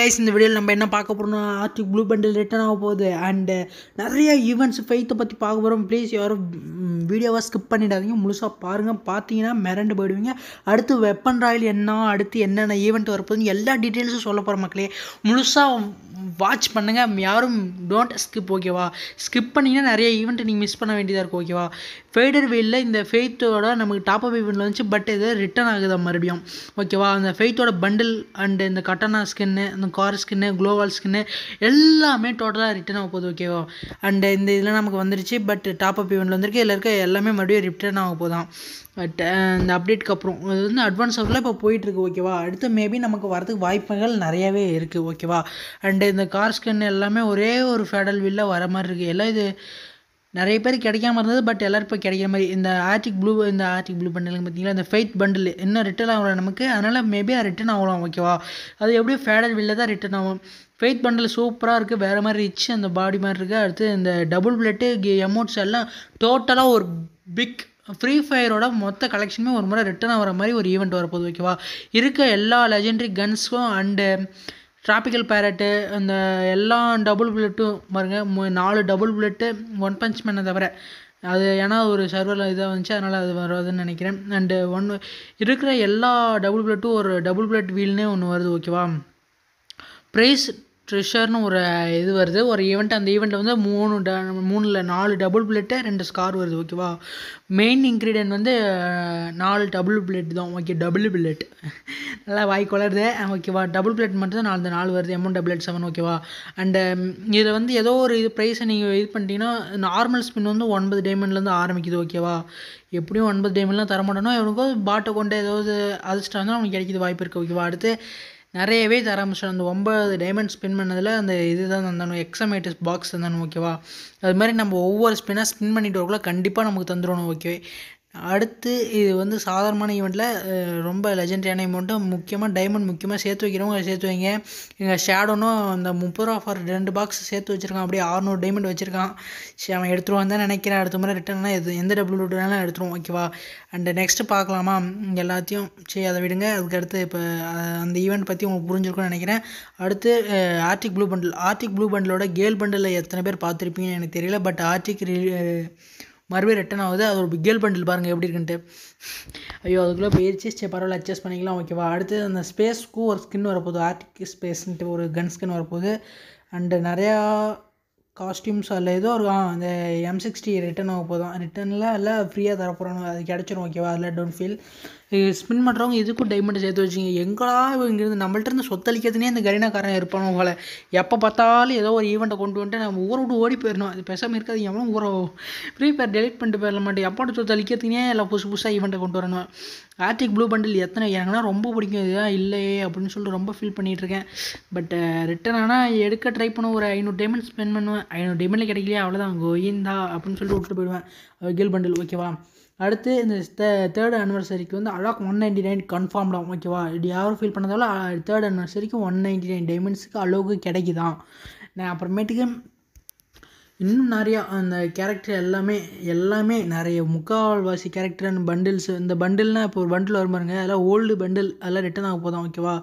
guys இந்த வீடியோவில் நம்ம என்ன பார்க்க போகிறோம்னா ஆர்டிக் ப்ளூ பண்டில் ரிட்டர்ன் ஆக போகுது அண்டு uh, நிறைய ஈவெண்ட்ஸ் ஃபைத்தை பற்றி பார்க்க போகிறோம் ப்ளீஸ் யாரும் வீடியோவாக ஸ்கிப் பண்ணிடாதீங்க முழுசாக பாருங்கள் பார்த்தீங்கன்னா மிரண்டு போயிடுவீங்க அடுத்து வெப்பன் ராயல் என்ன அடுத்து என்னென்ன ஈவெண்ட் வரப்போகுதுன்னு எல்லா டீட்டெயில்ஸும் சொல்ல போகிற மக்களே முழுசாக வாட்ச் பண்ணுங்கள் யாரும் டோன்ட் ஸ்கிப் ஓகேவா ஸ்கிப் பண்ணிங்கன்னா நிறைய ஈவெண்ட்டை நீங்கள் மிஸ் பண்ண வேண்டியதாக இருக்கும் ஓகேவா ஃபெய்டர் வெயிலில் இந்த ஃபெய்த்தோட நமக்கு டாப் அப் ஈவெண்ட்டில் வந்துச்சு பட் இது ரிட்டர்ன் ஆகுதா மறுபடியும் ஓகேவா அந்த ஃபெய்த்தோட பண்டில் அண்டு இந்த கட்டனா ஸ்கின்னு அந்த கார் ஸ்கின்னு குளோவால் ஸ்கின்னு எல்லாமே டோட்டலாக ரிட்டர்ன் ஆக போகுது ஓகேவா அண்ட் இந்த இதில் நமக்கு வந்துருச்சு பட் டாப் அப் இவெண்ட்டில் வந்திருக்கு இதில் இருக்க எல்லாமே மறுபடியும் ரிட்டர்ன் ஆக போதும் பட் இந்த அப்டேட்க்கு அப்புறம் அது வந்து அட்வான்ஸ் ஆஃபில் இப்போ போயிட்டுருக்கு ஓகேவா அடுத்து மேபி நமக்கு வரதுக்கு வாய்ப்புகள் நிறையவே இருக்குது ஓகேவா அண்டு இந்த கார் ஸ்கின் எல்லாமே ஒரே ஒரு ஃபேடல் வில்ல வர மாதிரி இருக்குது எல்லாம் இது நிறைய பேர் கிடைக்காம இருந்தது பட் எல்லோரும் இப்போ கிடைக்கிற மாதிரி இந்த ஆர்டிக் ப்ளூ இந்த ஆர்டிக் ப்ளூ பண்டில் பார்த்தீங்களா இந்த ஃபைட் பண்டில் இன்னும் ரிட்டர்ன் ஆகல நமக்கு அதனால் மேபி அது ரிட்டர்ன் ஆகலாம் ஓகேவா அது எப்படியும் ஃபேடர் வில்ல தான் ரிட்டர்ன் ஆகும் ஃபைட் பண்டில் சூப்பராக இருக்குது வேறு மாதிரி ரிச் அந்த பாடி மாதிரி இருக்குது அடுத்து இந்த டபுள் பிளட்டு எமௌண்ட்ஸ் எல்லாம் டோட்டலாக ஒரு பிக் ஃப்ரீ ஃபயரோட மொத்த கலெக்ஷனுமே ஒரு முறை ரிட்டர்ன் ஆகிற மாதிரி ஒரு ஈவெண்ட் வரப்போகுது ஓகேவா இருக்க எல்லா லெஜெண்டரி கன்ஸும் அண்டு டிராபிக்கல் பேரட்டு அந்த எல்லா டபுள் புல்லெட்டும் பாருங்கள் நாலு டபுள் புல்லெட்டு ஒன் பஞ்ச் மேனை தவிர அது ஏன்னா ஒரு சர்வரில் இதாக வந்துச்சு அதனால் அது வராதுன்னு நினைக்கிறேன் அண்டு ஒன் இருக்கிற எல்லா டபுள் புல்லெட்டும் ஒரு டபுள் புல்லெட் வீல்னே ஒன்று வருது ஓகேவா ப்ரைஸ் ட்ரெஷர்னு ஒரு இது வருது ஒரு ஈவெண்ட் அந்த ஈவெண்ட்டில் வந்து மூணு ட மூணில் நாலு டபுள் பிளேட்டு ரெண்டு ஸ்கார் வருது ஓகேவா மெயின் இன்க்ரீடியன்ட் வந்து நாலு டபுள் பிளேட் தான் ஓகே டபுள் பிளேட் நல்லா வாய் குளருது ஓகேவா டபுள் பிளேட் மட்டும் தான் நாலு நாலு வருது எமௌண்ட் டபுள் எயிட் செவன் ஓகேவா அண்டு இதில் வந்து ஏதோ ஒரு இது ப்ரைஸை நீங்கள் இது பண்ணிட்டீங்கன்னா நார்மல் ஸ்பின் வந்து ஒன்பது டைமண்ட்லேருந்து ஆரம்பிக்குது ஓகேவா எப்படியும் ஒன்பது டைமண்ட்லாம் தர மாட்டேன்னா இவனுக்கு பாட்டை கொண்டு ஏதாவது அதிர்ஷ்டம் வந்து அவனுக்கு கிடைக்கிது வாய்ப்பு இருக்குது ஓகேவா அடுத்து நிறையவே தர ஆரம்பிச்சிடும் அந்த ஒம்பது டைமண்ட் ஸ்பின் பண்ணதில் அந்த இது தான் தந்தணும் எக்ஸமேட்டிஸ் பாக்ஸ் தந்தணும் ஓகேவா அது மாதிரி நம்ம ஒவ்வொரு ஸ்பின்னாக ஸ்பின் பண்ணிட்டு வரக்குள்ள கண்டிப்பாக நமக்கு தந்துடணும் ஓகே அடுத்து இது வந்து சாதாரணமான ஈவெண்ட்டில் ரொம்ப லெஜெண்டரியான அமௌண்ட்டு முக்கியமாக டைமண்ட் முக்கியமாக சேர்த்து வைக்கிறவங்க சேர்த்து வைங்க எங்கள் ஷேடோனும் அந்த முப்பது ரூபா ஃபார் ரெண்டு பாக்ஸ் சேர்த்து வச்சுருக்கான் அப்படியே அறுநூறு டைமண்ட் வச்சுருக்கான் சரி அவன் எடுத்துருவான் தான் நினைக்கிறேன் அடுத்த முறை ரிட்டர்னா எது எந்த டபுள் டூனாலும் எடுத்துருவோம் ஓகேவா அண்டு நெக்ஸ்ட்டு பார்க்கலாமா எல்லாத்தையும் சரி அதை விடுங்க அதுக்கடுத்து இப்போ அந்த ஈவெண்ட் பற்றி உங்களுக்கு புரிஞ்சிருக்கும்னு நினைக்கிறேன் அடுத்து arctic blue bundle arctic blue பண்டிலோட கேல் பண்டில் எத்தனை பேர் பார்த்துருப்பீங்கன்னு எனக்கு தெரியல பட் ஆர்டிக் மறுபடியும் ரிட்டன் ஆகுது அது ஒரு பிகேல் பண்டில் பாருங்கள் எப்படி இருக்குன்ட்டு ஐயோ அதுக்குள்ளே போயிடுச்சு சரி பரவாயில்ல அட்ஜஸ்ட் பண்ணிக்கலாம் ஓகேவா அடுத்து அந்த ஸ்பேஸ்க்கும் ஒரு ஸ்கின் வரப்போகுது ஆர்டிக் ஸ்பேஸ்ன்ட்டு ஒரு கன் ஸ்கின் வரப்போகுது அண்டு நிறையா காஸ்ட்யூம்ஸ் இல்லை ஏதோ ஒரு அந்த எம் சிக்ஸ்டி ரிட்டன் ஆக போதும் ரிட்டனில் எல்லாம் ஃப்ரீயாக தரப்போகிறாங்க அது கிடச்சிரும் ஓகேவா அதில் டோன்ட் ஃபீல் ஸ்பின் பண்ணுறவங்க இதுக்கும் டைமண்ட் சேர்த்து வச்சுங்க எங்களா இங்கேருந்து இருந்து சொத்தளிக்கிறதுனே இந்த கரினாக்காரன் இருப்பானோ போல் எப்போ பார்த்தாலும் ஏதோ ஒரு ஈவெண்ட்டை கொண்டு வந்துட்டு நம்ம ஊரை விட்டு ஓடி போயிடணும் அது பெசாமல் இருக்காது எவ்வளோ ஊரோ ஃப்ரீ ஃபயர் டெலிட் பண்ணிட்டு போயிடல மாட்டேன் எப்பாட்ட சொத்தளிக்கிறதுனே எல்லாம் புதுசு புதுசாக ஈவெண்ட்டை கொண்டு வரணும் ஆர்டிக் ப்ளூ பண்டில் எத்தனை எனக்குனா ரொம்ப பிடிக்கும் இதுதான் இல்லையே அப்படின்னு சொல்லிட்டு ரொம்ப ஃபீல் பண்ணிகிட்ருக்கேன் பட் ரிட்டன் ஆனால் எடுக்க ட்ரை பண்ண ஒரு ஐநூறு டைமண்ட் ஸ்பெண்ட் பண்ணுவேன் விட்டுருவேன் ஐநூறு டிமெண்ட்ல கிடைக்கலையே அவ்வளோதான் கோயிந்தா அப்படின்னு சொல்லிட்டு விட்டுட்டு போயிடுவேன் கேல் பண்டில் ஓகேவா அடுத்து இந்த தேர்ட் அனிவர்சரிக்கு வந்து அழாக் ஒன் நைன்டி நைன் கன்ஃபார்ம்டா ஓகேவா இது யாரும் ஃபீல் பண்ணதால தேர்ட் அனிவர்சரிக்கு ஒன் நைன்டி நைன் டைமண்ட்ஸுக்கு அளவுக்கு கிடைக்குதான் நான் அப்புறமேட்டுக்கு இன்னும் நிறையா அந்த கேரக்டர் எல்லாமே எல்லாமே நிறைய முக்கால்வாசி கேரக்டர் அண்ட் பண்டில்ஸ் இந்த பண்டில்னால் இப்போ ஒரு பண்டில் வரும் பாருங்க அதெல்லாம் ஓல்டு பண்டில் அதெல்லாம் ரிட்டன் ஆக போதும் ஓகேவா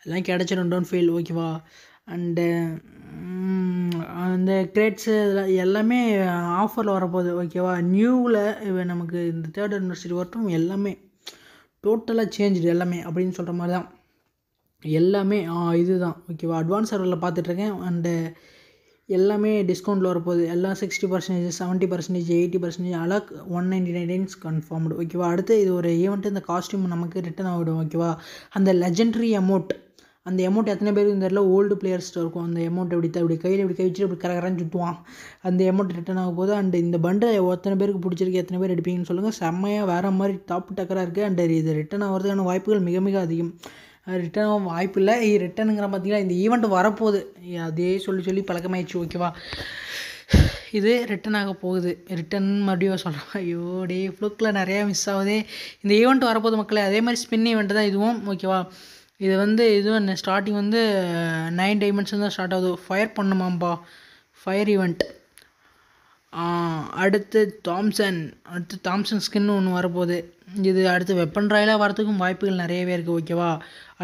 அதெல்லாம் கிடச்சிடும் டோன்ட் ஃபீல் ஓகேவா அண்டு இந்த கிரேட்ஸு இதெல்லாம் எல்லாமே ஆஃபரில் வரப்போகுது ஓகேவா நியூவில் இப்போ நமக்கு இந்த தேர்ட் யூனிவர்சிட்டி வரட்டும் எல்லாமே டோட்டலாக சேஞ்சுடு எல்லாமே அப்படின்னு சொல்கிற மாதிரி தான் எல்லாமே இது தான் ஓகேவா அட்வான்ஸ் சர்வரில் பார்த்துட்ருக்கேன் அண்டு எல்லாமே டிஸ்கவுண்ட்டில் வரப்போகுது எல்லாம் sixty percentage seventy percentage eighty percentage Alok one ninety nines confirmed ஓகேவா அடுத்து இது ஒரு ஈவெண்ட்டு இந்த காஸ்ட்யூம் நமக்கு ரிட்டன் ஆகிடும் ஓகேவா அந்த லெஜெண்ட்ரி அமௌண்ட் அந்த எமௌண்ட் எத்தனை பேருக்கு தெரியல ஓல்டு பிளேயர்ஸ்ட்டு இருக்கும் அந்த எமௌண்ட் எப்படி தான் இப்படி கையில் இப்படி கை வச்சுட்டு இப்படி கரகரன்னு சுற்றுவான் அந்த எமௌண்ட் ரிட்டர்ன் ஆகும் போது அண்ட் இந்த பண்டை எத்தனை பேருக்கு பிடிச்சிருக்கு எத்தனை பேர் எடுப்பீங்கன்னு சொல்லுங்கள் செம்மையாக வேறு மாதிரி டாப் டக்கராக இருக்குது அண்ட் இது ரிட்டர்ன் ஆகிறதுக்கான வாய்ப்புகள் மிக மிக அதிகம் ரிட்டர்ன் ஆகும் வாய்ப்பு இல்லை ரிட்டனுங்கிற பார்த்தீங்கன்னா இந்த ஈவெண்ட் வரப்போகுது அதே சொல்லி சொல்லி பழக்கமாயிடுச்சு ஓகேவா இது ரிட்டன் ஆக போகுது ரிட்டன் மறுபடியும் சொல்கிறேன் ஐயோ டே ஃப்ளுக்கில் நிறையா மிஸ் ஆகுது இந்த ஈவெண்ட் வரப்போகுது மக்களே அதே மாதிரி ஸ்பின் ஈவெண்ட்டு தான் இதுவும் ஓகேவா இது வந்து என்ன ஸ்டார்டிங் வந்து நைன் டைமென்ஷன் தான் ஸ்டார்ட் ஆகுது ஃபயர் பண்ணுமாம்பா ஃபயர் ஈவெண்ட் அடுத்து தாம்சன் அடுத்து தாம்சன் ஸ்கின்னு ஒன்று வரப்போகுது இது அடுத்து வெப்பன் ராயலாக வரத்துக்கும் வாய்ப்புகள் நிறையவே இருக்குது ஓகேவா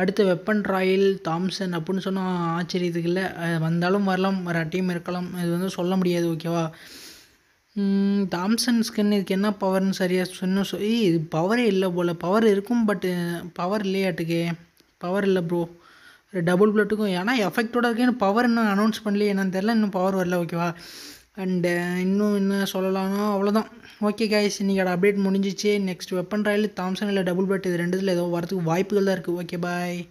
அடுத்து வெப்பன் ராயல் தாம்சன் அப்படின்னு சொன்னால் ஆச்சரியத்துக்கு இல்லை வந்தாலும் வரலாம் வர டீம் இருக்கலாம் இது வந்து சொல்ல முடியாது ஓகேவா தாம்சன் ஸ்கின் இதுக்கு என்ன பவர்னு சரியாக சொன்ன சொல்லி இது பவரே இல்லை போல் பவர் இருக்கும் பட்டு பவர் இல்லையாட்டுக்கே பவர் இல்லை ப்ரோ டபுள் பிளட்டுக்கும் ஏன்னா எஃபெக்டோட இருக்கு பவர் இன்னும் அனௌன்ஸ் பண்ணலையே என்னன்னு தெரில இன்னும் பவர் வரல ஓகேவா அண்டு uh, இன்னும் என்ன சொல்லலாம்னா அவ்வளோதான் ஓகே கைஸ் இன்றைக்கி அப்டேட் முடிஞ்சிச்சு நெக்ஸ்ட் வெப்பன் ட்ரையல் தாம்சன் இல்லை டபுள் பிளட் இது ரெண்டுத்தில் ஏதோ வரதுக்கு வாய்ப்புகள் தான் இருக்குது ஓகே பாய்